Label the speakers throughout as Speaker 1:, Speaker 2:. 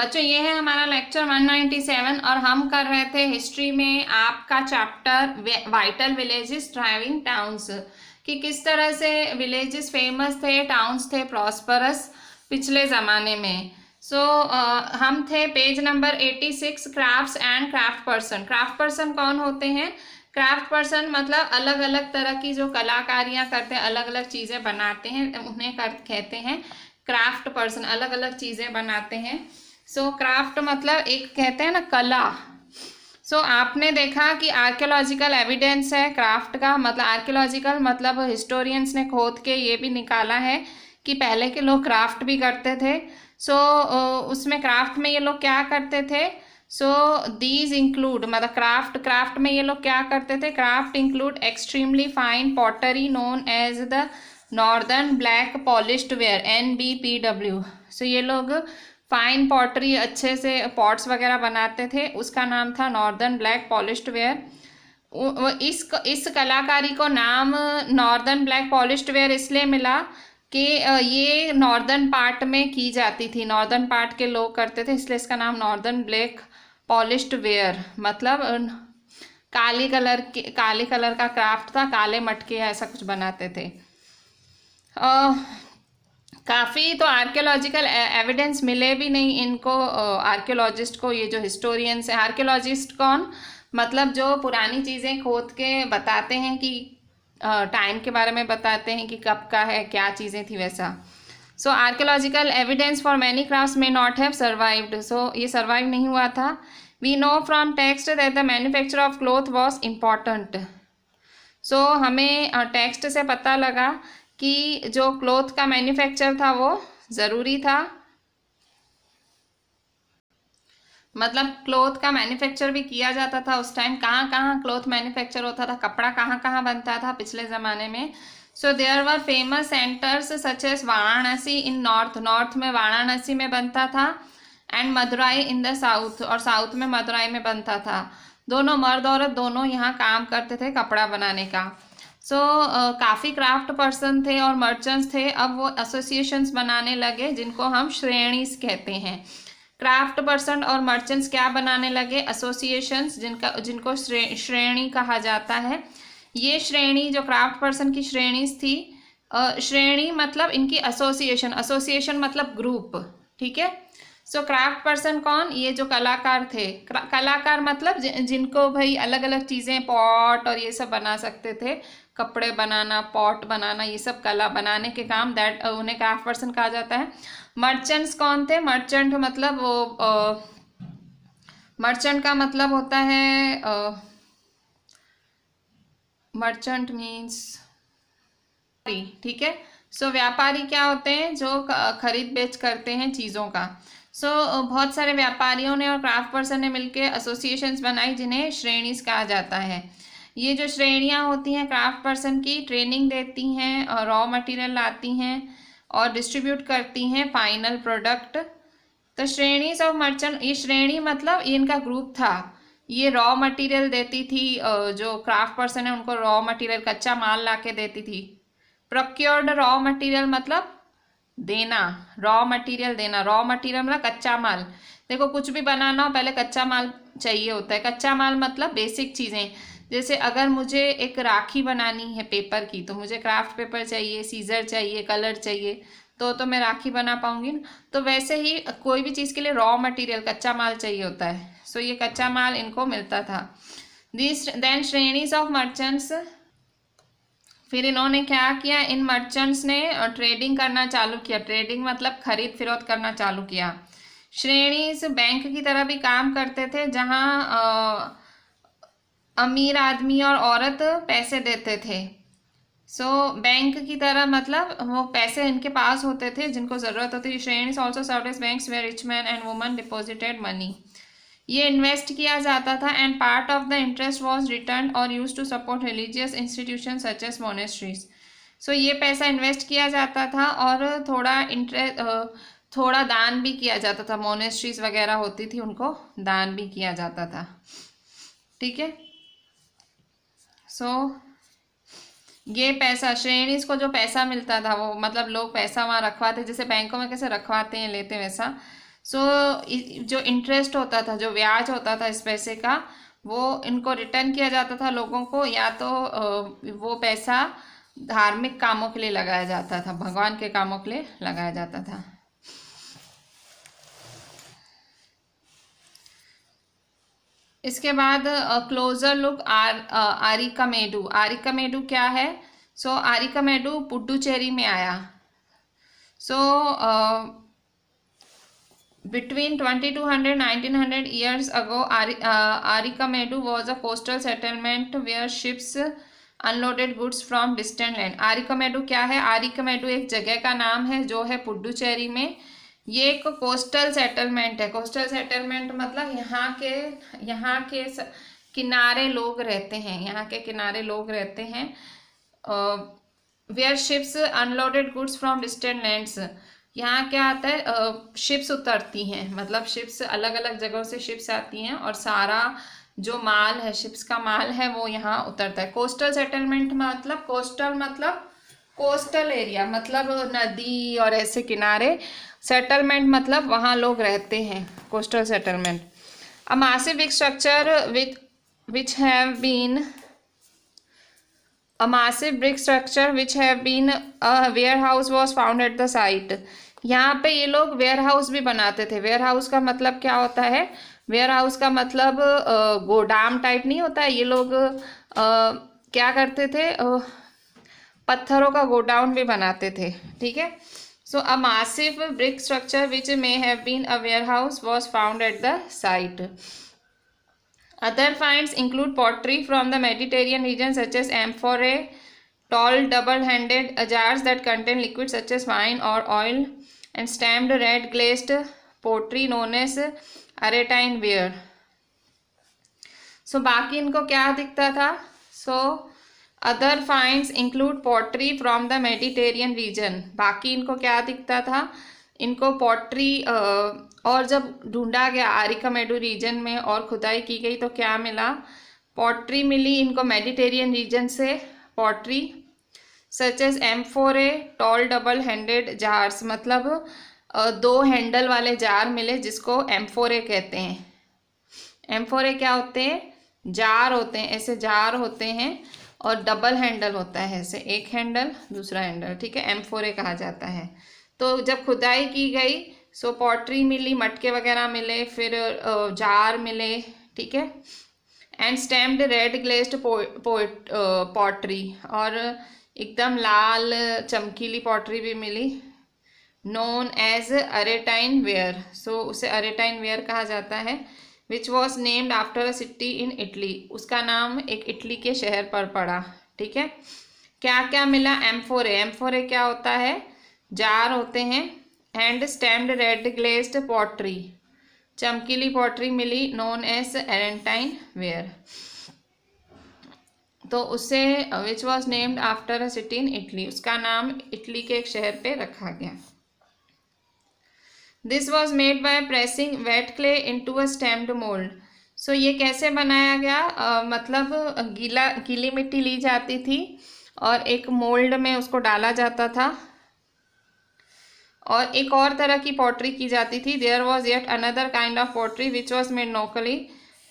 Speaker 1: बच्चों ये है हमारा लेक्चर 197 और हम कर रहे थे हिस्ट्री में आपका chapter vital villages thriving towns कि किस तरह से विलेजेस फेमस थे टाउन्स थे प्रॉस्परस पिछले ज़माने में सो so, uh, हम थे page number 86 six craft and craft person craft person कौन होते हैं क्राफ्ट पर्सन मतलब अलग अलग तरह की जो कलाकारियाँ करते हैं अलग अलग चीज़ें बनाते हैं उन्हें कर कहते हैं क्राफ्ट पर्सन अलग अलग चीज़ें बनाते हैं सो so, क्राफ्ट मतलब एक कहते हैं ना कला सो so, आपने देखा कि आर्कियोलॉजिकल एविडेंस है क्राफ्ट का मतलब आर्कियोलॉजिकल मतलब हिस्टोरियंस ने खोद के ये भी निकाला है कि पहले के लोग क्राफ्ट भी करते थे सो so, उसमें क्राफ्ट में ये लोग क्या करते थे सो दीज इंक्लूड मतलब क्राफ्ट क्राफ्ट में ये लोग क्या करते थे craft include extremely fine pottery known as the northern black polished ware N B P W so ये लोग फाइन पॉटरी अच्छे से पॉट्स वगैरह बनाते थे उसका नाम था नॉर्दर्न ब्लैक पॉलिश वेयर इस इस कलाकारी को नाम नॉर्दर्न ब्लैक पॉलिश वेयर इसलिए मिला कि ये नॉर्दर्न पार्ट में की जाती थी नॉर्दर्न पार्ट के लोग करते थे इसलिए इसका नाम नॉर्दर्न ब्लैक पॉलिश वेयर मतलब काले कलर के काले कलर का क्राफ्ट था काले मटके ऐसा कुछ बनाते थे आ, काफ़ी तो आर्कियोलॉजिकल एविडेंस e- मिले भी नहीं इनको आर्कियोलॉजिस्ट को ये जो हिस्टोरियंस हैं आर्कियोलॉजिस्ट कौन मतलब जो पुरानी चीज़ें खोद के बताते हैं कि टाइम के बारे में बताते हैं कि कब का है क्या चीज़ें थी वैसा so archaeological evidence for many craft may not have survived so ये सर्वाइव नहीं हुआ था we know from text that the manufacture of cloth was important so हमें टेक्स्ट से पता लगा कि जो क्लोथ का मैन्युफैक्चर था वो ज़रूरी था मतलब क्लोथ का मैन्युफैक्चर भी किया जाता था उस टाइम कहाँ कहाँ क्लोथ मैन्युफैक्चर होता था कपड़ा कहाँ कहाँ बनता था पिछले ज़माने में so there were famous centres such as Varanasi in north north में वाराणसी में बनता था and Madurai in the south और साउथ में मदुराई में बनता था दोनों मर्द औरत दोनों यहाँ काम करते थे कपड़ा बनाने का सो so, uh, काफ़ी क्राफ्ट पर्सन थे और मर्चेंट्स थे अब वो एसोसिएशंस बनाने लगे जिनको हम श्रेणीस कहते हैं क्राफ्ट पर्सन और मर्चेंट्स क्या बनाने लगे एसोसिएशंस जिनका जिनको श्रे, श्रेणी कहा जाता है ये श्रेणी जो क्राफ्ट पर्सन की श्रेणीस थी श्रेणी मतलब इनकी एसोसिएशन एसोसिएशन मतलब ग्रुप ठीक है सो क्राफ्ट पर्सन कौन ये जो कलाकार थे कलाकार मतलब जिनको भाई अलग अलग चीज़ें पॉट और ये सब बना सकते थे कपड़े बनाना पॉट बनाना ये सब कला बनाने के काम दैट उन्हें क्राफ्ट पर्सन कहा जाता है मर्चेंट्स कौन थे मर्चेंट मतलब वो मर्चेंट का मतलब होता है मर्चेंट मीन्स ठीक है सो so, व्यापारी क्या होते हैं जो खरीद बेच करते हैं चीज़ों का सो so, बहुत सारे व्यापारियों ने और क्राफ्ट पर्सन ने मिलकर एसोसिएशंस बनाई जिन्हें श्रेणी कहा जाता है ये जो श्रेणियाँ होती हैं क्राफ्ट पर्सन की ट्रेनिंग देती हैं और रॉ मटेरियल लाती हैं और डिस्ट्रीब्यूट करती हैं फाइनल प्रोडक्ट तो श्रेणी ऑफ मर्चेंट ये श्रेणी मतलब इनका ग्रुप था ये रॉ मटेरियल देती थी जो क्राफ्ट पर्सन है उनको रॉ मटेरियल कच्चा माल ला के देती थी प्रोक्योर्ड रॉ मटेरियल मतलब देना रॉ मटेरियल देना रॉ मटेरियल मतलब कच्चा माल देखो कुछ भी बनाना हो पहले कच्चा माल चाहिए होता है कच्चा माल मतलब बेसिक चीज़ें जैसे अगर मुझे एक राखी बनानी है पेपर की तो मुझे क्राफ्ट पेपर चाहिए सीज़र चाहिए कलर चाहिए तो तो मैं राखी बना पाऊंगी ना तो वैसे ही कोई भी चीज़ के लिए रॉ मटेरियल कच्चा माल चाहिए होता है सो ये कच्चा माल इनको मिलता था this then shrenis of merchants फिर इन्होंने क्या किया इन मर्चेंट्स ने ट्रेडिंग करना चालू किया ट्रेडिंग मतलब खरीद फरोख्त करना चालू किया श्रेणीज बैंक की तरह भी काम करते थे जहाँ अमीर आदमी और औरत पैसे देते थे सो so, बैंक की तरह मतलब वो पैसे इनके पास होते थे जिनको ज़रूरत होती थी shreni also served banks where rich man and woman deposited money ये इन्वेस्ट किया जाता था and part of the interest was return और use to support religious institution such as monasteries so ये पैसा इन्वेस्ट किया जाता था और थोड़ा इंटरेस्ट थोड़ा दान भी किया जाता था मोनेस्ट्रीज वगैरह होती थी उनको दान भी किया जाता था ठीक है सो ये पैसा श्रेणी को जो पैसा मिलता था वो मतलब लोग पैसा वहाँ रखवाते जैसे बैंकों में कैसे रखवाते हैं लेते हैं वैसा सो so, जो इंटरेस्ट होता था जो ब्याज होता था इस पैसे का वो इनको रिटर्न किया जाता था लोगों को या तो वो पैसा धार्मिक कामों के लिए लगाया जाता था भगवान के कामों के लिए लगाया जाता था इसके बाद क्लोजर लुक आर आरिका मेडू आरिका मेडू क्या है so so, Arikamedu Puducherry में आया so between twenty two hundred nineteen hundred years ago Arikamedu was a coastal settlement where ships unloaded goods from distant land Arikamedu क्या है आरिका मेडू एक जगह का नाम है जो है पुडुचेरी में ये एक कोस्टल सेटलमेंट है कोस्टल सेटलमेंट मतलब यहाँ के यहाँ के स, किनारे लोग रहते हैं यहाँ के किनारे लोग रहते हैं where ships unloaded goods from distant lands यहाँ क्या आता है शिप्स उतरती हैं मतलब शिप्स अलग अलग जगहों से शिप्स आती हैं और सारा जो माल है शिप्स का माल है वो यहाँ उतरता है कोस्टल सेटलमेंट मतलब कोस्टल मतलब कोस्टल एरिया मतलब नदी और ऐसे किनारे सेटलमेंट मतलब वहाँ लोग रहते हैं coastal settlement a massive structure with which have been massive brick structure which have been a warehouse was found at the site यहाँ पे ये लोग वेयर हाउस भी बनाते थे वेयर हाउस का मतलब क्या होता है वेयर हाउस का मतलब गोडाम टाइप नहीं होता है ये लोग आ, क्या करते थे पत्थरों का गोडाउन भी बनाते थे ठीक है so a massive brick structure which may have been a warehouse was found at the site other find include pottery from the Mediterranean region such as amphorae tall double handed jars that contain liquid such as wine और oil and stamped red glazed pottery known as Arretine ware so बाकी इनको क्या दिखता था so so, other finds include pottery from the Mediterranean region बाकी इनको क्या दिखता था इनको पोट्री और जब ढूंढा गया आरिकामेडू रीजन में और खुदाई की गई तो क्या मिला पोट्री मिली इनको मेडिटेरियन रीजन से pottery such as amphorae tall double handed jars मतलब दो हैंडल वाले जार मिले जिसको एम फोर ए कहते हैं एम फोर ए क्या होते हैं जार होते हैं ऐसे जार होते हैं और डबल हैंडल होता है ऐसे एक हैंडल दूसरा हैंडल ठीक है एम फोर ए कहा जाता है तो जब खुदाई की गई सो पॉटरी मिली मटके वगैरह मिले फिर जार मिले ठीक है and stamped red glazed pottery और एकदम लाल चमकीली पॉटरी भी मिली known as Arretine ware so उसे अरेटाइन वेयर कहा जाता है which was named after a city in Italy उसका नाम एक इटली के शहर पर पड़ा ठीक है क्या क्या मिला एम्फोरे एम्फोरे क्या होता है जार होते हैं and stamped red glazed pottery चमकीली पॉटरी मिली नोन एज एरेंटाइन वेयर तो उसे which was named after a city in Italy उसका नाम इटली के एक शहर पे रखा गया this was made by pressing wet clay to a stamped mould so ये कैसे बनाया गया uh, मतलब गीला गीली मिट्टी ली जाती थी और एक मोल्ड में उसको डाला जाता था और एक और तरह की पॉटरी की जाती थी there was yet another kind of pottery which was made locally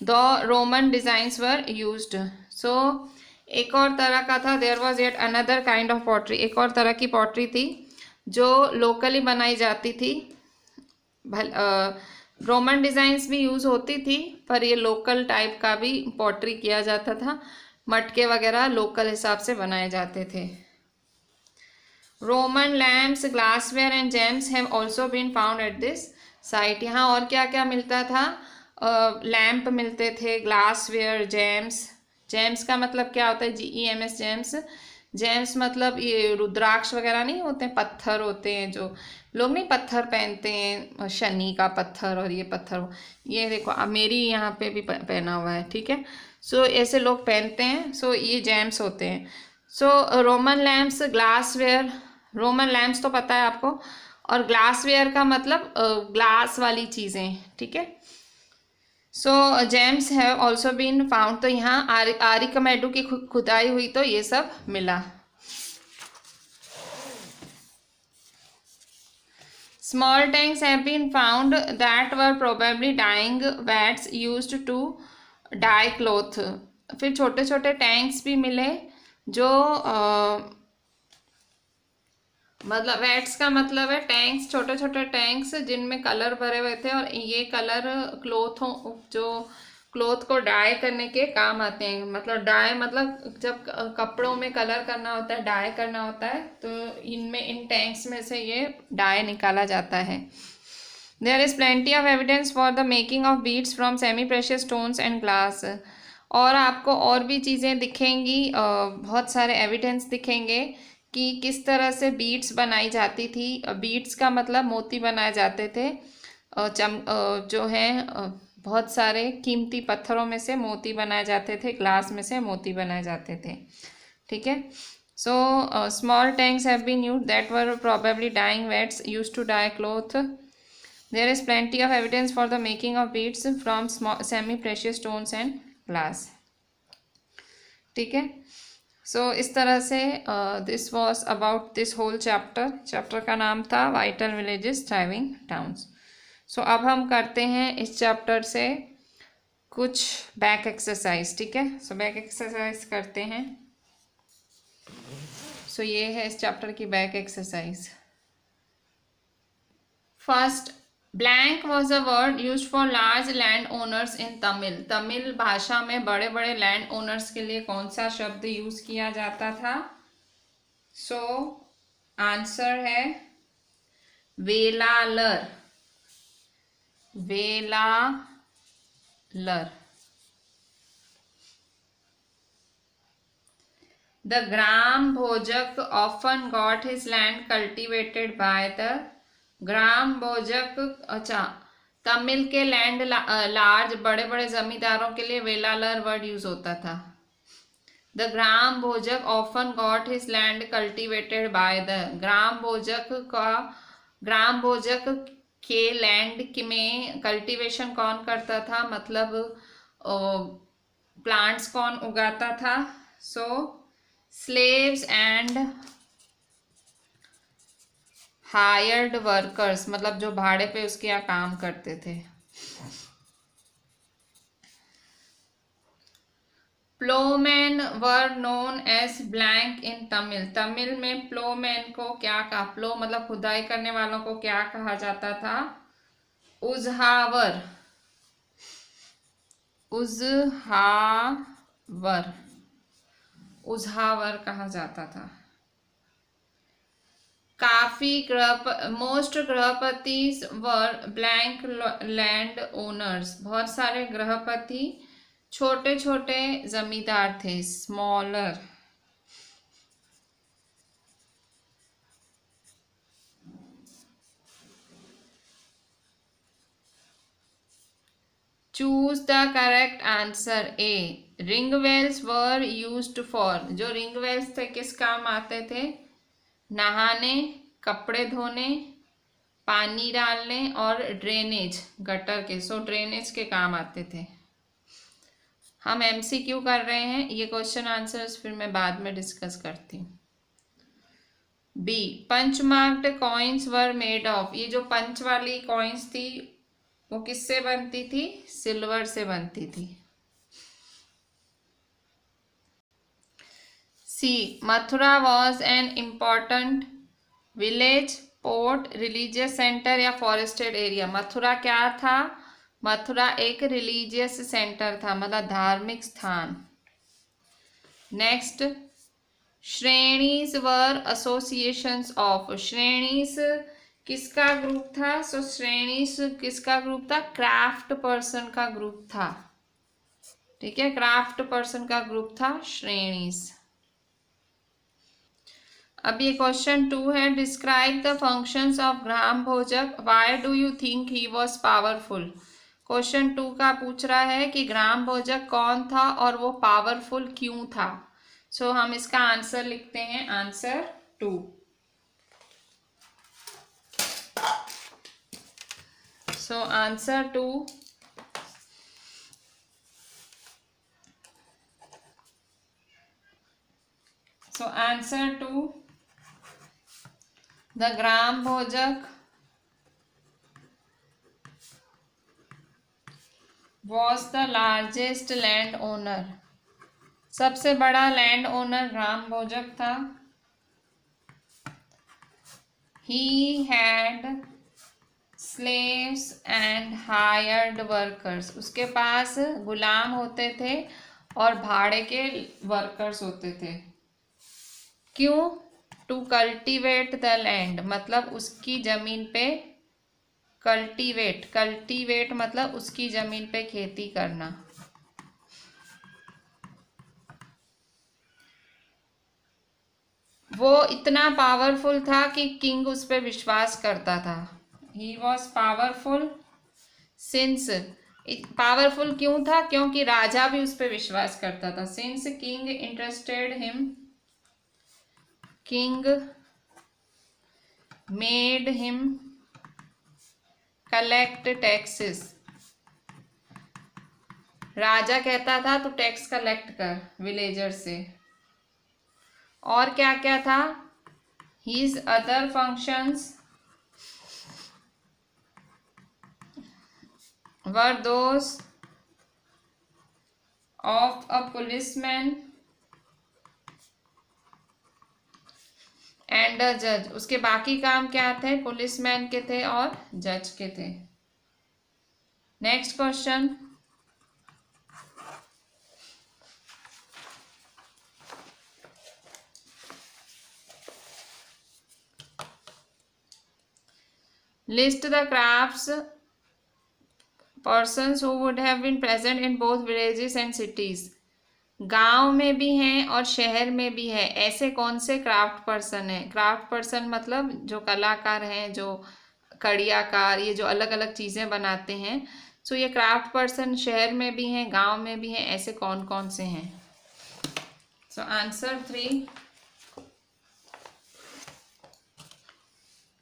Speaker 1: the Roman designs were use so एक और तरह का था there was yet another kind of pottery एक और तरह की पॉटरी थी जो लोकली बनाई जाती थी रोमन डिज़ाइंस भी यूज़ होती थी पर ये लोकल टाइप का भी पॉटरी किया जाता था मटके वगैरह लोकल हिसाब से बनाए जाते थे Roman lamps glassware and gems have also been found at this site यहाँ और क्या क्या मिलता था लैम्प uh, मिलते थे ग्लासवेयर जेम्स जेम्स का मतलब क्या होता है G E M S gems gems मतलब ये रुद्राक्ष वगैरह नहीं होते पत्थर होते हैं जो लोग नहीं पत्थर पहनते हैं शनि का पत्थर और ये पत्थर ये देखो अब मेरी यहाँ पे भी पहना हुआ है ठीक है सो ऐसे लोग पहनते हैं सो ये जेम्स होते हैं so Roman lamps glass ware Roman lamps तो पता है आपको और ग्लास वेयर का मतलब ग्लास वाली चीज़ें ठीक है so gems have also been found तो यहाँ आर आरिकमेडू की खुदाई हुई तो ये सब मिला Small tanks have been found that were probably dyeing vats used to dye cloth. फिर छोटे छोटे टैंक्स भी मिले जो आ, मतलब वैट्स का मतलब है टैंक्स छोटे छोटे टैंक्स जिनमें कलर भरे हुए थे और ये कलर क्लोथों जो क्लोथ को डाई करने के काम आते हैं मतलब डाई मतलब जब कपड़ों में कलर करना होता है डाई करना होता है तो इनमें इन टैंक्स में से ये डाई निकाला जाता है there is plenty of evidence for the making of beads from semi precious stones and glass और आपको और भी चीज़ें दिखेंगी बहुत सारे एविडेंस दिखेंगे कि किस तरह से बीड्स बनाई जाती थी बीड्स का मतलब मोती बनाए जाते थे चम जो है बहुत सारे कीमती पत्थरों में से मोती बनाए जाते थे ग्लास में से मोती बनाए जाते थे ठीक है so small tanks have been use that were probably dyeing vats use to dye cloth there is plenty of evidence for the making of beads from semi precious stones and glass ठीक है so इस तरह से this was about this whole chapter chapter का नाम था vital villages thriving towns so अब हम करते हैं इस चैप्टर से कुछ बैक एक्सरसाइज ठीक है सो बैक एक्सरसाइज करते हैं सो ये है इस चैप्टर की back exercise first blank was a word use for large land owners in Tamil Tamil भाषा में बड़े बड़े लैंड ओनर्स के लिए कौन सा शब्द यूज किया जाता था सो so, आंसर है वेलालर Velar. The gram bhojaka often got his land cultivated by the ग्राम भोजक अच्छा तमिल के लैंड ला, लार्ज बड़े बड़े जमींदारों के लिए वेलालर वर्ड यूज होता था the gram bhojaka often got his land cultivated by the ग्राम भोजक का ग्राम भोजक के लैंड के में कल्टीवेशन कौन करता था मतलब प्लांट्स कौन उगाता था so slaves and hired workers मतलब जो भाड़े पे उसके यहाँ काम करते थे ploughman were known as blank in Tamil Tamil में प्लोमैन को क्या कहा प्लो मतलब खुदाई करने वालों को क्या कहा जाता था उजहावर उजहावर उजहावर कहा जाता था काफ़ी ग्रह most grihapati were blank land owners बहुत सारे ग्रहपति छोटे छोटे जमींदार थे smaller choose the correct answer A ring wells were use for जो रिंग वेल्स थे किस काम आते थे नहाने कपड़े धोने पानी डालने और ड्रेनेज गटर के सो so, ड्रेनेज के काम आते थे हम एम सी क्यू कर रहे हैं ये क्वेश्चन आंसर्स फिर मैं बाद में डिस्कस करती हूँ B punch marked coins were made of ये जो पंच वाली कॉइन्स थी वो किससे बनती थी सिल्वर से बनती थी C Mathura was an important village port religious centre या फॉरेस्टेड एरिया मथुरा क्या था मथुरा एक रिलीजियस सेंटर था मतलब धार्मिक स्थान next shrenis were associations of shrenis किसका ग्रुप था सो श्रेणीस किसका ग्रुप था क्राफ्ट पर्सन का ग्रुप था ठीक है क्राफ्ट पर्सन का ग्रुप था श्रेणीस अब ये क्वेश्चन टू है describe the functions of gram bhojaka why do you think he was powerful question two का पूछ रहा है कि ग्राम भोजक कौन था और वो पावरफुल क्यों था सो so, हम इसका आंसर लिखते हैं answer two so answer two so answer two the gram bhojaka was the largest land owner सबसे बड़ा लैंड ओनर राम भोजक था he had slaves and hired workers उसके पास गुलाम होते थे और भाड़े के वर्कर्स होते थे क्यों टू कल्टिवेट द लैंड मतलब उसकी ज़मीन पे कल्टीवेट कल्टीवेट मतलब उसकी ज़मीन पे खेती करना वो इतना पावरफुल था कि किंग उस पर विश्वास करता था he was powerful since powerful क्यों था क्योंकि राजा भी उस पर विश्वास करता था since king interested him king made him collect taxes राजा कहता था तू टैक्स कलेक्ट कर विलेजर से और क्या क्या था his other functions were those of a policeman and जज उसके बाकी काम क्या थे पुलिस मैन के थे और जज के थे next question list the craft person who would have been present in both villages and cities गांव में भी हैं और शहर में भी है ऐसे कौन से क्राफ्ट पर्सन हैं क्राफ्ट पर्सन मतलब जो कलाकार हैं जो कड़ियाकार ये जो अलग अलग चीज़ें बनाते हैं सो ये क्राफ्ट पर्सन शहर में भी हैं गांव में भी हैं ऐसे कौन कौन से हैं so answer three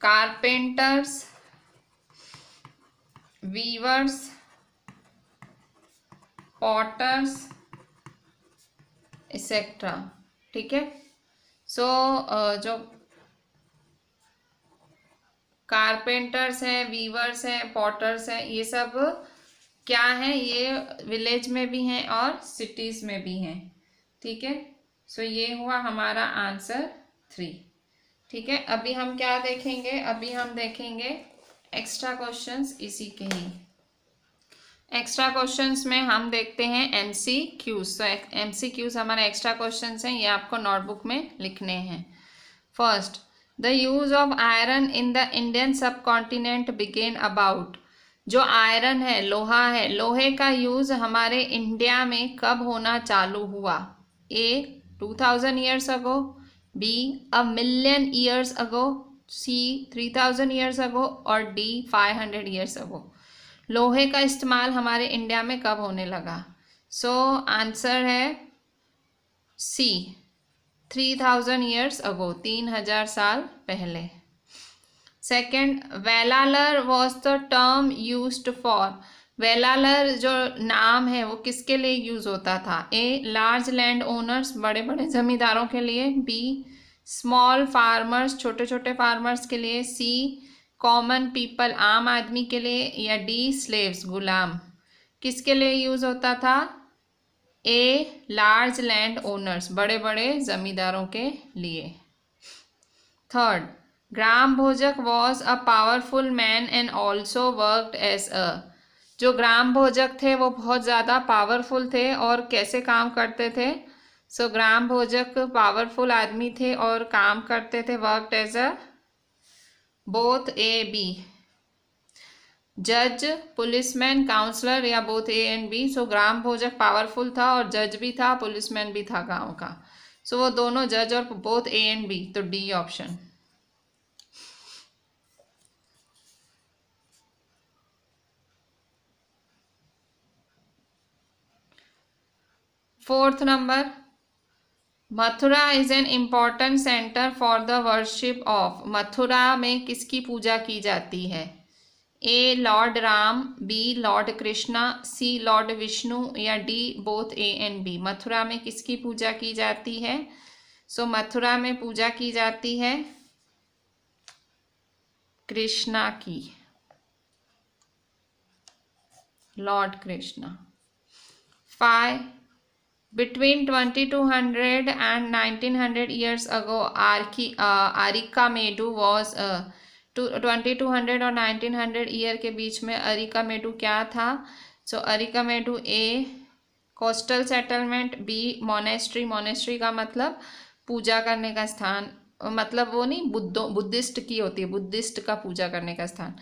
Speaker 1: carpenters weavers potters etcetera ठीक है सो so, जो कारपेंटर्स हैं वीवर्स हैं पॉटर्स हैं ये सब क्या हैं ये विलेज में भी हैं और सिटीज़ में भी हैं ठीक है सो so, ये हुआ हमारा आंसर थ्री ठीक है अभी हम क्या देखेंगे अभी हम देखेंगे एक्स्ट्रा क्वेश्चंस इसी के ही एक्स्ट्रा क्वेश्चंस में हम देखते हैं एम सी क्यूज तो एम सी क्यूज हमारे एक्स्ट्रा क्वेश्चन हैं ये आपको नोटबुक में लिखने हैं first the use of iron in the Indian subcontinent began about जो आयरन है लोहा है लोहे का यूज़ हमारे इंडिया में कब होना चालू हुआ A two thousand years ago B a million years ago C three thousand years ago और D five hundred years ago लोहे का इस्तेमाल हमारे इंडिया में कब होने लगा सो so, आंसर है C three thousand years ago तीन हजार साल पहले second vellalar was the term use for vellalar जो नाम है वो किसके लिए यूज़ होता था ए लार्ज लैंड ओनर्स बड़े बड़े ज़मींदारों के लिए बी स्मॉल फार्मर्स छोटे छोटे फार्मर्स के लिए सी कॉमन पीपल आम आदमी के लिए या डी स्लेव्स गुलाम किसके लिए यूज़ होता था ए लार्ज लैंड ओनर्स बड़े बड़े ज़मींदारों के लिए third grama bhojaka was a powerful man and also worked as a जो ग्राम भोजक थे वो बहुत ज़्यादा पावरफुल थे और कैसे काम करते थे सो so, ग्राम भोजक पावरफुल आदमी थे और काम करते थे worked as a both A B जज पुलिसमैन काउंसलर या both A and B so gram bhojaka powerful था और जज भी था पुलिसमैन भी था गांव का सो so, वो दोनों जज और बोथ ए एंड बी तो D option fourth number Mathura is an important centre for the worship of Mathura में किसकी पूजा की जाती है A lord Ram B lord Krishna C lord Vishnu या D both A and B Mathura में किसकी पूजा की जाती है सो so, मथुरा में पूजा की जाती है कृष्णा की lord Krishna five between twenty two hundred and 2200 hundred years ago ago Arki, uh, arika medu twenty two hundred और हंड्रेड ईयर के बीच में अरिका मेडू क्या था so so, Arikamedu A coastal settlement B monastery monastery का मतलब पूजा करने का स्थान मतलब वो नहीं बुद्धो बुद्धिस्ट की होती है बुद्धिस्ट का पूजा करने का स्थान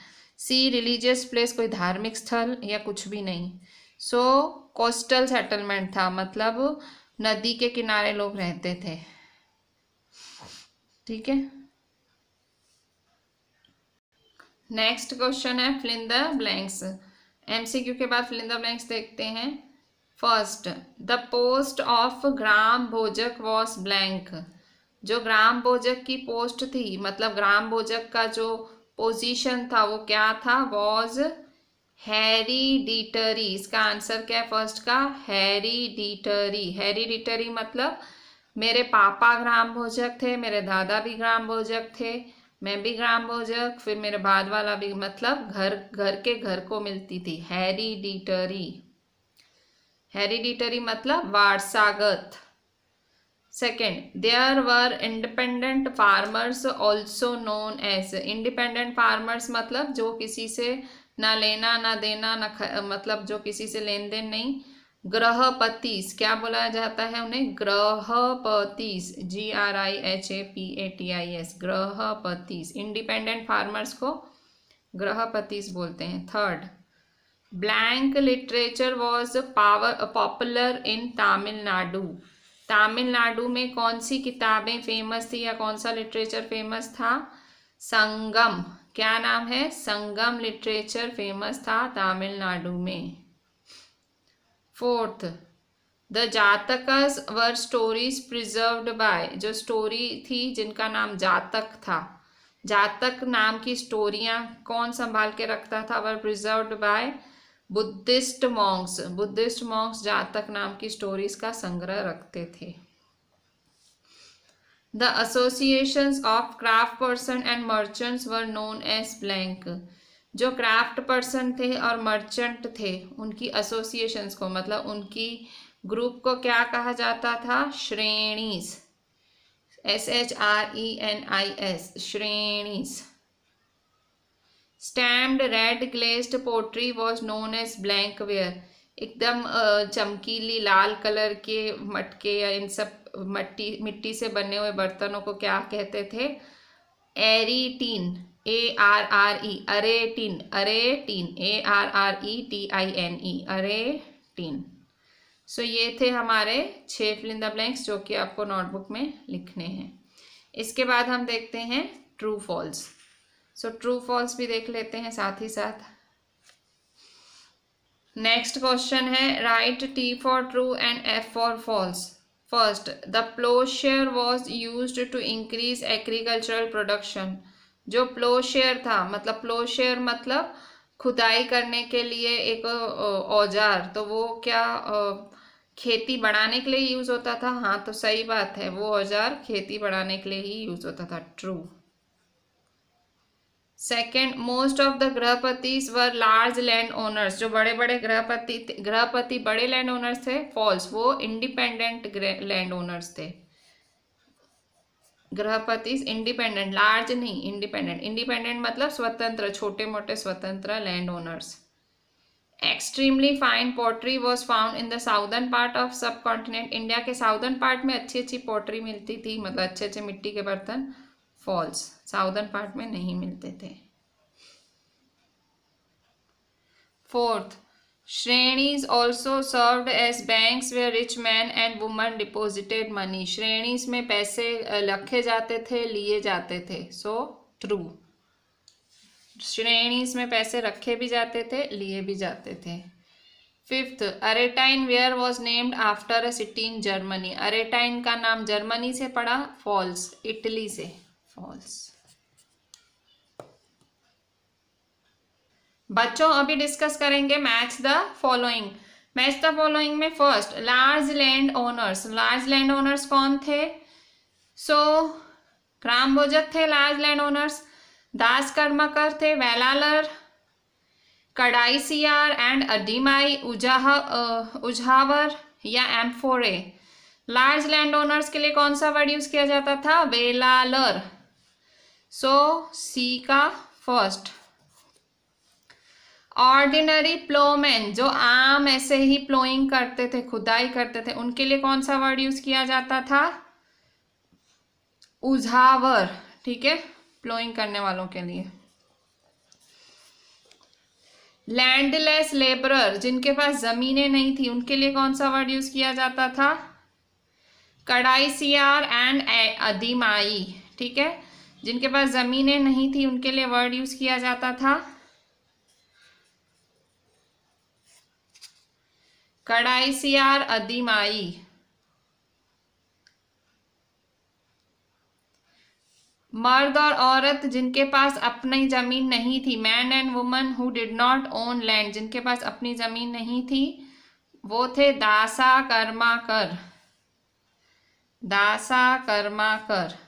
Speaker 1: सी रिलीजियस प्लेस कोई धार्मिक स्थल या कुछ भी नहीं सो so, कोस्टल सेटलमेंट था मतलब नदी के किनारे लोग रहते थे ठीक है नेक्स्ट क्वेश्चन है फिलिंद ब्लैंक्स एमसीक्यू के बाद फिलिंद ब्लैंक्स देखते हैं first the post of gram bhojak was blank जो ग्राम भोजक की पोस्ट थी मतलब ग्राम भोजक का जो पोजीशन था वो क्या था वॉज डिटरी इसका आंसर क्या है फर्स्ट का हैरी डिटरी मतलब मेरे पापा ग्राम भोजक थे मेरे दादा भी ग्राम भोजक थे मैं भी ग्राम भोजक फिर मेरे बाद वाला भी मतलब घर घर के घर को मिलती थी हेरीडिटरी हेरिडिटरी मतलब वारसागत second there were independent farmers also known as independent farmers मतलब जो किसी से ना लेना ना देना ना ख, मतलब जो किसी से लेन देन नहीं ग्रहपतिस क्या बोला जाता है उन्हें ग्रह G R I H A P A T I S grihapatis independent farmers को ग्रहपतिस बोलते हैं third blank literature was power popular in Tamil Nadu Tamil Nadu में कौन सी किताबें फेमस थी या कौन सा लिटरेचर फेमस था संगम क्या नाम है संगम लिटरेचर फेमस था तमिलनाडु में fourth the jatakas were stories preserved by जो स्टोरी थी जिनका नाम जातक था जातक नाम की स्टोरियाँ कौन संभाल के रखता था were preserved by Buddhist monks Buddhist monks Jataka नाम की स्टोरीज का संग्रह रखते थे The associations of craft person and merchants were known as blank. जो क्राफ्ट पर्सन थे और मर्चेंट थे उनकी एसोसिएशंस को मतलब उनकी ग्रुप को क्या कहा जाता था shrenis S H R E N I S shrenis stamped red glazed pottery was known as blank ware एकदम चमकीली लाल कलर के मटके या इन सब मट्टी मिट्टी से बने हुए बर्तनों को क्या कहते थे Arretine A R R E e, Arretine Arretine A R R E e T I N E e, Arretine so ये थे हमारे छः फिलिंदा ब्लैंक्स जो कि आपको नोटबुक में लिखने हैं इसके बाद हम देखते हैं true false so true false भी देख लेते हैं साथ ही साथ नेक्स्ट क्वेश्चन है write T for true and F for false first the ploughshare was use to increase agricultural production जो प्लोशेयर था मतलब प्लोशेयर मतलब खुदाई करने के लिए एक औजार तो वो क्या खेती बढ़ाने के लिए यूज़ होता था हाँ तो सही बात है वो औजार खेती बढ़ाने के लिए ही यूज़ होता था true second most of the grihapatis were large land owners जो बड़े बड़े ग्रहपति ग्रहपति बड़े लैंड ओनर्स थे फॉल्स वो इंडिपेंडेंट लैंड ओनर्स थे ग्रहपतिज इंडिपेंडेंट लार्ज नहीं इंडिपेंडेंट इंडिपेंडेंट मतलब स्वतंत्र छोटे मोटे स्वतंत्र land owners extremely fine pottery was found in the southern part of subcontinent India के साउदर्न पार्ट में अच्छी अच्छी पोट्री मिलती थी मतलब अच्छे अच्छे मिट्टी के बर्तन फॉल्स साउदर्न पार्ट में नहीं मिलते थे fourth shrenis also served as banks where rich man and woman deposited money shrenis में पैसे रखे जाते थे लिए जाते थे सो थ्रू श्रेणीज में पैसे रखे भी जाते थे लिए भी जाते थे fifth Arretine ware was named after a city in Germany Arretine का नाम जर्मनी से पड़ा फॉल्स इटली से फॉल्स बच्चों अभी डिस्कस करेंगे match the following match the following में first large land owners large land owners कौन थे सो ग्राम भोजक थे large land owners das karmakar थे वेलालर कडाई सियार एंड अडीमाई उजाह उजावर या एम्फोरे लार्ज लैंड ओनर्स के लिए कौन सा वर्ड यूज किया जाता था वेलालर सो सी का फर्स्ट ऑर्डिनरी प्लोमैन जो आम ऐसे ही प्लोइंग करते थे खुदाई करते थे उनके लिए कौन सा वर्ड यूज किया जाता था उझावर ठीक है प्लोइंग करने वालों के लिए लैंडलेस लेबरर जिनके पास ज़मीनें नहीं थी उनके लिए कौन सा वर्ड यूज़ किया जाता था कड़ाई सियार एंड अधिमाई ठीक है जिनके पास ज़मीनें नहीं थी उनके लिए वर्ड यूज़ किया जाता था सियार अधिमाई मर्द और औरत जिनके पास अपनी ज़मीन नहीं थी man and woman who did not own land जिनके पास अपनी ज़मीन नहीं थी वो थे दासा कर्मा कर dasa karmakar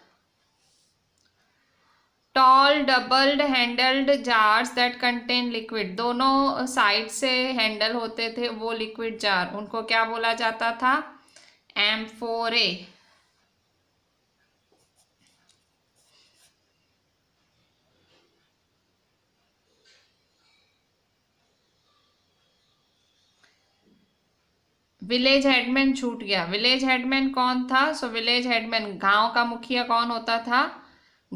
Speaker 1: tall double handled jars that contain liquid दोनों साइड से हैंडल होते थे वो लिक्विड जार उनको क्या बोला जाता था एम ए विलेज हेडमैन छूट गया विलेज हेडमैन कौन था सो विलेज हेडमैन गांव का मुखिया कौन होता था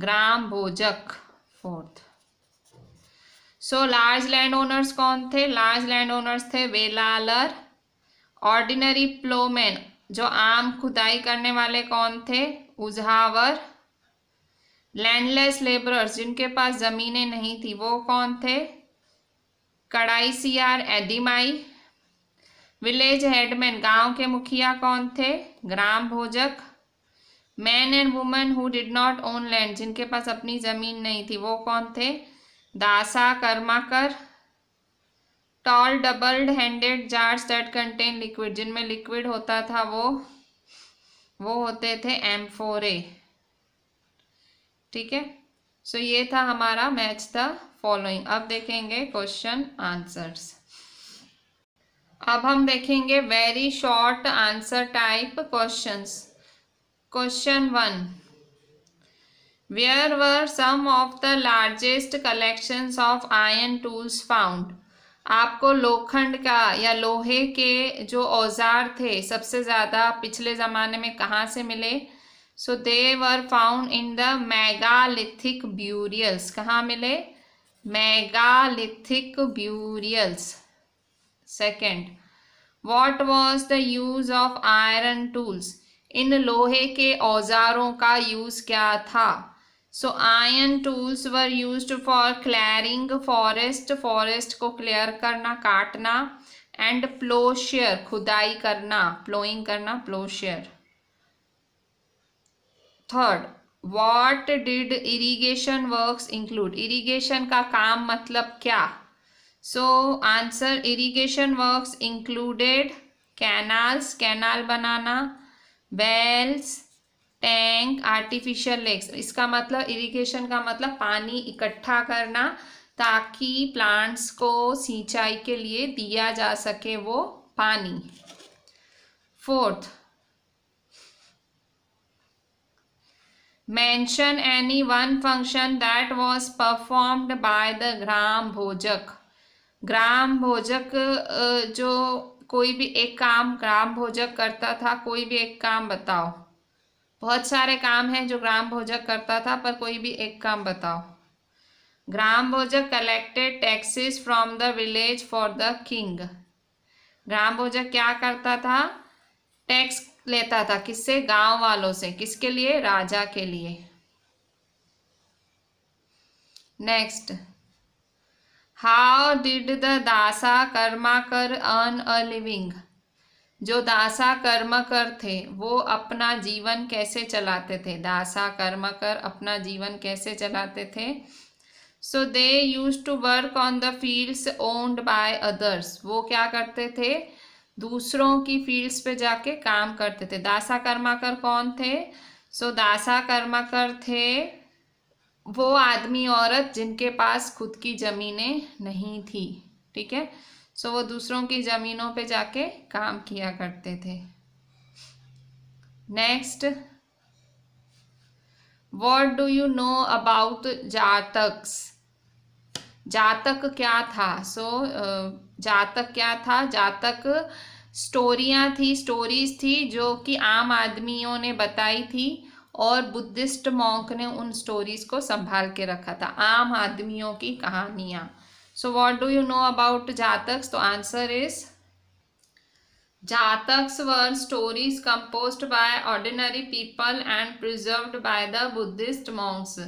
Speaker 1: gram bhojak fourth so large land owners कौन थे लार्ज लैंड ओनर्स थे वेलालर ऑर्डिनरी प्लोमैन जो आम खुदाई करने वाले कौन थे उजहावर लैंडलेस लेबरर्स जिनके पास ज़मीनें नहीं थी वो कौन थे कड़ाई सियार एडिमाई विलेज हेडमैन गांव के मुखिया कौन थे gram bhojak man and women who did not own land जिनके पास अपनी जमीन नहीं थी वो कौन थे dasa karmakar tall double handed jars that contain liquid जिनमें लिक्विड होता था वो वो होते थे ए ठीक है सो ये था हमारा मैच द फॉलोइंग अब देखेंगे क्वेश्चन आंसर्स अब हम देखेंगे very short answer type questions question one where were some of the largest collection of iron tools found आपको लोखंड का या लोहे के जो औजार थे सबसे ज़्यादा पिछले ज़माने में कहाँ से मिले so they were found in the megalithic burials कहाँ मिले megalithic burials second what was the use of iron tools in लोहे के औजारों का यूज क्या था so iron tools were use for clearing forest forest को क्लियर करना काटना एंड प्लोशियर खुदाई करना प्लोइंग करना ploughshare third what did irrigation works include irrigation का काम मतलब क्या so answer irrigation works included canals canal बनाना वेल्स टैंक आर्टिफिशियल लेक्स इसका मतलब इरिगेशन का मतलब पानी इकट्ठा करना ताकि प्लांट्स को सिंचाई के लिए दिया जा सके वो पानी fourth mention any one function that was performed by the ग्राम भोजक ग्राम भोजक जो कोई भी एक काम ग्राम भोजक करता था कोई भी एक काम बताओ बहुत सारे काम हैं जो ग्राम भोजक करता था पर कोई भी एक काम बताओ gram bhojak collected taxes from the village for the king gram bhojak क्या करता था टैक्स लेता था किससे गांव वालों से किसके लिए राजा के लिए नेक्स्ट हाउ डिड द दासा कर्मा कर अर्न अ लिविंग जो दासा कर्म कर थे वो अपना जीवन कैसे चलाते थे दासा कर्म कर अपना जीवन कैसे चलाते थे so they use to work on the fields owned by others वो क्या करते थे दूसरों की फील्ड्स पे जाके काम करते थे दासा कर्माकर कौन थे सो so, दासा कर्माकर थे वो आदमी औरत जिनके पास खुद की ज़मीनें नहीं थी ठीक है सो वो दूसरों की ज़मीनों पे जाके काम किया करते थे next what do you know about jatakas jataka क्या था सो so, जातक क्या था जातक स्टोरियाँ थी स्टोरीज थी जो कि आम आदमियों ने बताई थी और बुद्धिस्ट मॉन्क ने उन स्टोरीज़ को संभाल के रखा था आम आदमियों की कहानियां so what do you know about jatakas तो answer is jatakas were stories compose by ordinary people and preserve by the Buddhist monks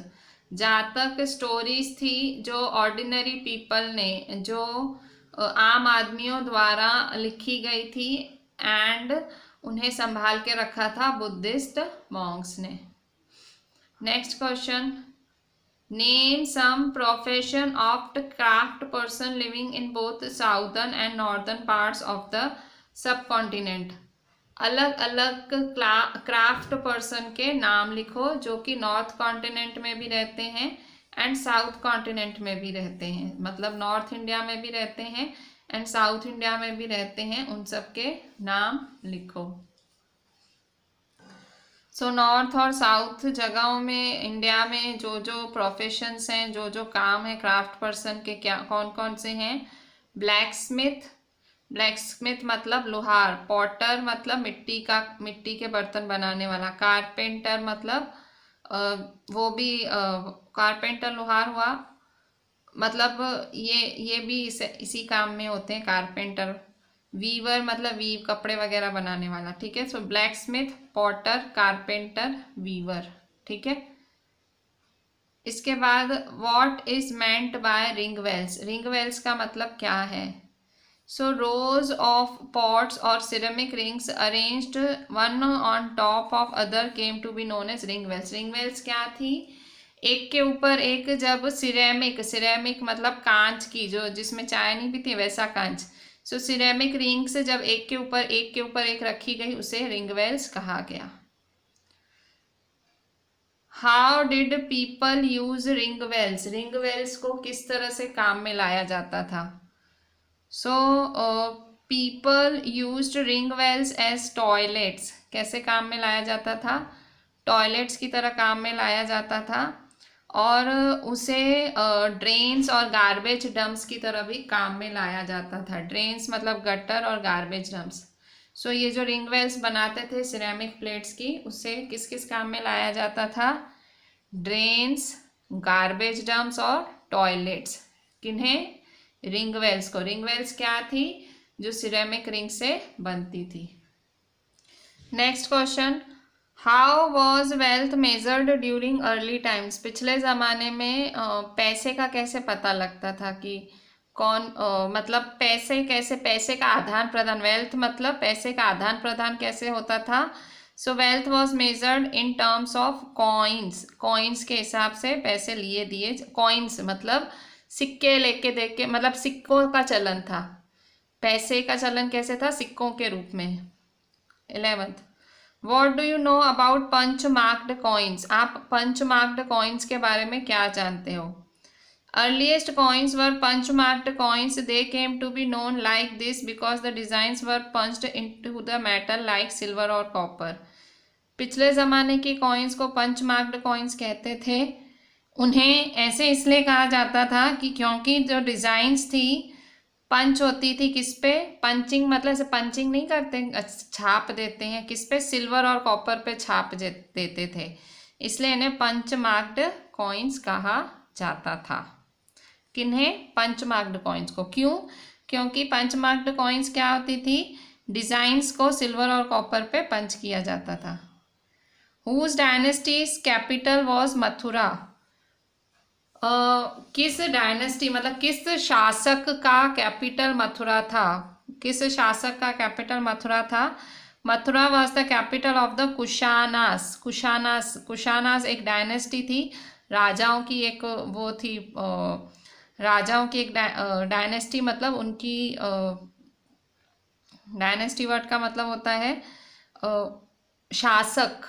Speaker 1: jataka stories थी जो ऑर्डिनरी पीपल ने जो आम आदमियों द्वारा लिखी गई थी एंड उन्हें संभाल के रखा था बुद्धिस्ट मॉन्ग्स ने next question name some profession of craft person living in both southern and northern parts of the sub continent अलग अलग क्राफ्ट पर्सन के नाम लिखो जो कि नॉर्थ कॉन्टिनेंट में भी रहते हैं एंड साउथ कॉन्टिनेंट में भी रहते हैं मतलब नॉर्थ इंडिया में भी रहते हैं एंड साउथ इंडिया में भी रहते हैं उन सब के नाम लिखो सो नॉर्थ और साउथ जगहों में इंडिया में जो जो प्रोफेशंस हैं जो जो काम है क्राफ्ट पर्सन के क्या कौन कौन से हैं ब्लैक स्मिथ ब्लैक स्मिथ मतलब लोहार पॉटर मतलब मिट्टी का मिट्टी के बर्तन बनाने वाला कारपेंटर मतलब वो भी कारपेंटर लोहार हुआ मतलब ये ये भी इस, इसी काम में होते हैं कारपेंटर वीवर मतलब वीव कपड़े वगैरह बनाने वाला ठीक है so blacksmith potter carpenter weaver ठीक है इसके बाद what is meant by ring wells ring wells का मतलब क्या है सो रोज ऑफ पॉट्स और ceramic rings arranged one on top of other came to be known as ring wells ring wells क्या थी एक के ऊपर एक जब सिरेमिक सिरेमिक मतलब कांच की जो जिसमें चाय नहीं पीती वैसा कांच सो सिरेमिक रिंग्स जब एक के ऊपर एक के ऊपर एक रखी गई उसे रिंग वेल्स कहा गया how did people use ring wells ring wells को किस तरह से काम में लाया जाता था so people use ring wells as toilets कैसे काम में लाया जाता था टॉयलेट्स की तरह काम में लाया जाता था और उसे ड्रेन्स और गार्बेज डम्प्स की तरह भी काम में लाया जाता था ड्रेन्स मतलब गटर और गार्बेज डम्प्स सो ये जो रिंग वेल्स बनाते थे सिरेमिक प्लेट्स की उसे किस किस काम में लाया जाता था ड्रेन्स गार्बेज डम्प्स और टॉयलेट्स किन्हें रिंग वेल्स को रिंग वेल्स क्या थी जो सिरेमिक रिंग से बनती थी next question how was wealth measured during early times पिछले ज़माने में पैसे का कैसे पता लगता था कि कौन मतलब पैसे कैसे पैसे का आदान प्रदान वेल्थ मतलब पैसे का आदान प्रदान कैसे होता था so wealth was measured in terms of coins coins के हिसाब से पैसे लिए दिए कॉइन्स मतलब सिक्के लेके दे के मतलब सिक्कों का चलन था पैसे का चलन कैसे था सिक्कों के रूप में eleventh what do you know about punch marked coins आप पंच मार्क्ड कॉइन्स के बारे में क्या जानते हो earliest coins were punch marked coins they came to be known like this because the designs were punch into the metal like silver और copper पिछले ज़माने की कॉइन्स को पंच मार्क्ड कॉइन्स कहते थे उन्हें ऐसे इसलिए कहा जाता था कि क्योंकि जो डिज़ाइंस थी पंच होती थी किस पे पंचिंग मतलब ऐसे पंचिंग नहीं करते छाप देते हैं किस पे सिल्वर और कॉपर पे छाप देते थे इसलिए इन्हें पंच मार्क्ड कॉइन्स कहा जाता था किन्हें पंच मार्क्ड कॉइन्स को क्यों क्योंकि पंच मार्क्ड कॉइन्स क्या होती थी डिजाइंस को सिल्वर और कॉपर पे पंच किया जाता था whose dynasty's capital was Mathura किस डायनेस्टी मतलब किस शासक का कैपिटल मथुरा था किस शासक का कैपिटल मथुरा था Mathura was the capital of the Kushanas Kushanas Kushanas एक डायनेस्टी थी राजाओं की एक वो थी राजाओं की एक डायनेस्टी मतलब उनकी डायनेस्टी वर्ड का मतलब होता है शासक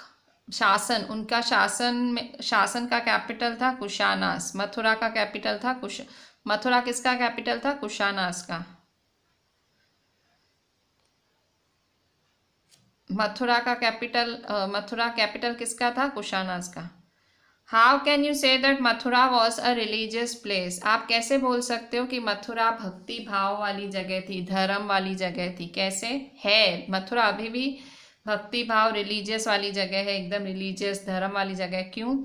Speaker 1: शासन उनका शासन में शासन का कैपिटल था कुशानास मथुरा का कैपिटल था कुश मथुरा किसका कैपिटल था कुशानास का मथुरा का कैपिटल मथुरा कैपिटल किसका था कुशानास का how can you say that Mathura was a religious place आप कैसे बोल सकते हो कि मथुरा भक्ति भाव वाली जगह थी धर्म वाली जगह थी कैसे है मथुरा अभी भी भक्ति भाव रिलीजियस वाली जगह है एकदम रिलीजियस धर्म वाली जगह क्यों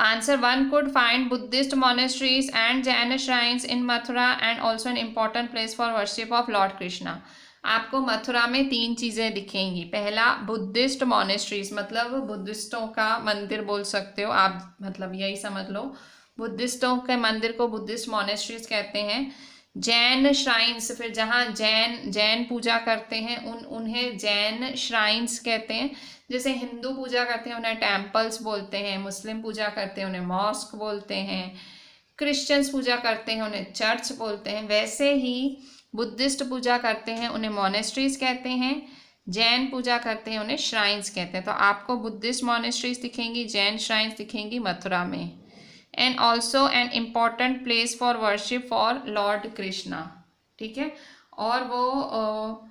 Speaker 1: answer one could find Buddhist monasteries and Jain shrines in Mathura and also an important place for worship of lord Krishna आपको मथुरा में तीन चीज़ें दिखेंगी पहला बुद्धिस्ट मोनेस्ट्रीज मतलब बुद्धिस्टों का मंदिर बोल सकते हो आप मतलब यही समझ लो बुद्धिस्टों के मंदिर को बुद्धिस्ट मोनेस्ट्रीज कहते हैं जैन श्राइन्स फिर जहाँ जैन जैन पूजा करते हैं उन उन्हें जैन श्राइन्स कहते हैं जैसे हिंदू पूजा करते हैं उन्हें टेम्पल्स बोलते हैं मुस्लिम पूजा करते हैं उन्हें मॉस्क बोलते हैं क्रिश्चियंस पूजा करते हैं उन्हें चर्च बोलते हैं वैसे ही बुद्धिस्ट पूजा करते हैं उन्हें मोनेस्ट्रीज कहते हैं जैन पूजा करते हैं उन्हें श्राइन्स कहते हैं तो आपको बुद्धिस्ट मोनेस्ट्रीज दिखेंगी जैन श्राइन्स दिखेंगी मथुरा में and also an important place for worship for lord Krishna ठीक है और वो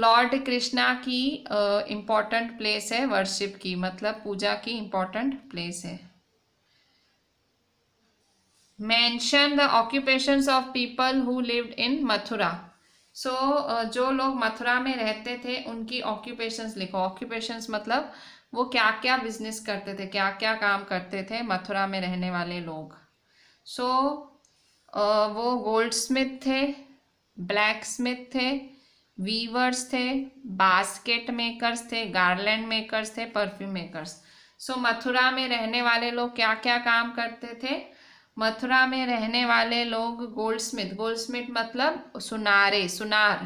Speaker 1: लॉर्ड कृष्णा की इम्पॉर्टेंट प्लेस है वर्शिप की मतलब पूजा की इम्पॉर्टेंट प्लेस है mention the occupation of people who lived in Mathura so जो लोग मथुरा में रहते थे उनकी occupations लिखो occupations मतलब uh, वो क्या क्या बिजनेस करते थे क्या क्या काम करते थे मथुरा में रहने वाले लोग सो so, वो गोल्ड स्मिथ थे ब्लैक स्मिथ थे वीवर्स थे बास्केट मेकर्स थे गार्लैंड मेकर्स थे perfume makers so so, Mathura में रहने वाले लोग क्या क्या काम करते थे मथुरा में रहने वाले लोग गोल्ड स्मिथ गोल्ड स्मिथ मतलब सुनारे सुनार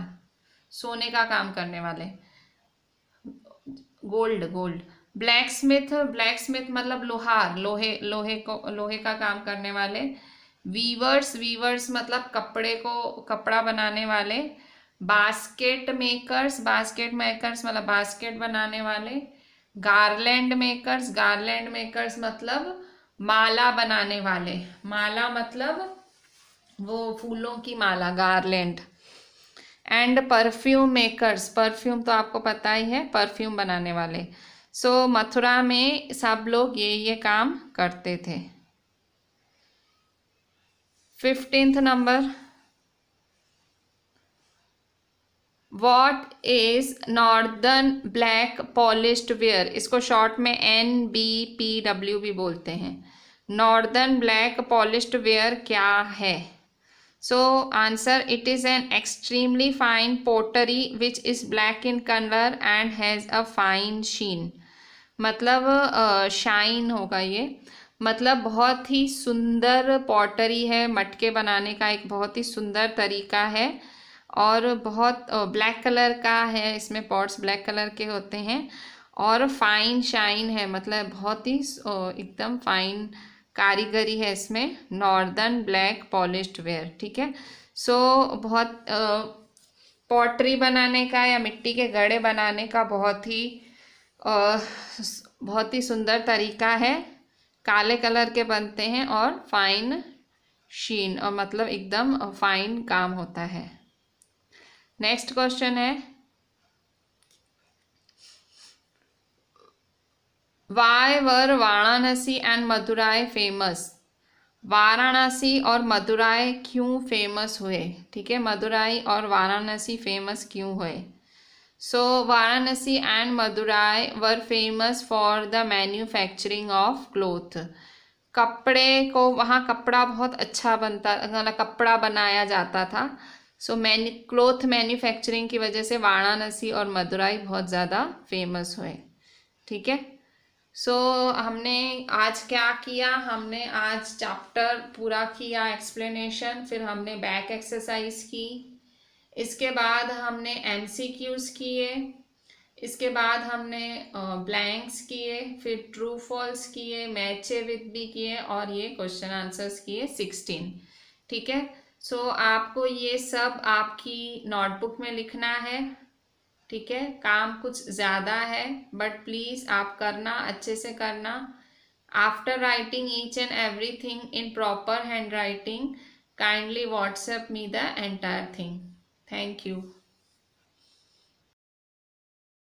Speaker 1: सोने का काम करने वाले gold gold blacksmith blacksmith मतलब लोहार लोहे लोहे को लोहे का काम करने वाले वीवर्स वीवर्स मतलब कपड़े को कपड़ा बनाने वाले बास्केट मेकर्स बास्केट मेकर्स मतलब बास्केट बनाने वाले गार्लैंड मेकर्स गार्लैंड मेकर्स मतलब माला बनाने वाले माला मतलब वो फूलों की माला garland and perfume makers perfume तो आपको पता ही है परफ्यूम बनाने वाले सो so, मथुरा में सब लोग ये ये काम करते थे fifteenth number what is northern black polished ware इसको शॉर्ट में एन बी पी डब्ल्यू भी बोलते हैं नॉर्दर्न ब्लैक पॉलिश्ड वेयर क्या है so answer it is an extremely fine pottery which is black in colour and has a fine sheen मतलब shine होगा ये मतलब बहुत ही सुंदर पॉटरी है मटके बनाने का एक बहुत ही सुंदर तरीका है और बहुत ब्लैक कलर का है इसमें पॉट्स ब्लैक कलर के होते हैं और फाइन शाइन है मतलब बहुत ही एकदम फाइन कारीगरी है इसमें नॉर्दर्न ब्लैक पॉलिश्ड वेयर ठीक है सो so, बहुत पॉटरी बनाने का या मिट्टी के गड़े बनाने का बहुत ही बहुत ही सुंदर तरीका है काले कलर के बनते हैं और फाइन शीन और मतलब एकदम फाइन काम होता है नेक्स्ट क्वेश्चन है why were Varanasi and Madurai famous Varanasi और मदुराई क्यों फेमस हुए ठीक है मदुराई और वाराणसी फेमस क्यों हुए So Varanasi and Madurai were famous for the manufacturing of cloth. कपड़े को वहाँ कपड़ा बहुत अच्छा बनता मतलब कपड़ा बनाया जाता था सो मैन्यू क्लोथ मैन्युफैक्चरिंग की वजह से वाराणसी और मदुराई बहुत ज़्यादा फेमस हुए ठीक है सो so, हमने आज क्या किया हमने आज चैप्टर पूरा किया एक्सप्लेनेशन फिर हमने बैक एक्सरसाइज की इसके बाद हमने एम सी क्यूज़ किए इसके बाद हमने ब्लैंक्स किए फिर ट्रू फॉल्स किए मैच विद विथ भी किए और ये क्वेश्चन आंसर्स किए सिक्सटीन ठीक है सो so, आपको ये सब आपकी नोटबुक में लिखना है ठीक है काम कुछ ज़्यादा है बट प्लीज़ आप करना अच्छे से करना after writing each and everything in proper handwriting kindly WhatsApp me the entire thing Thank you.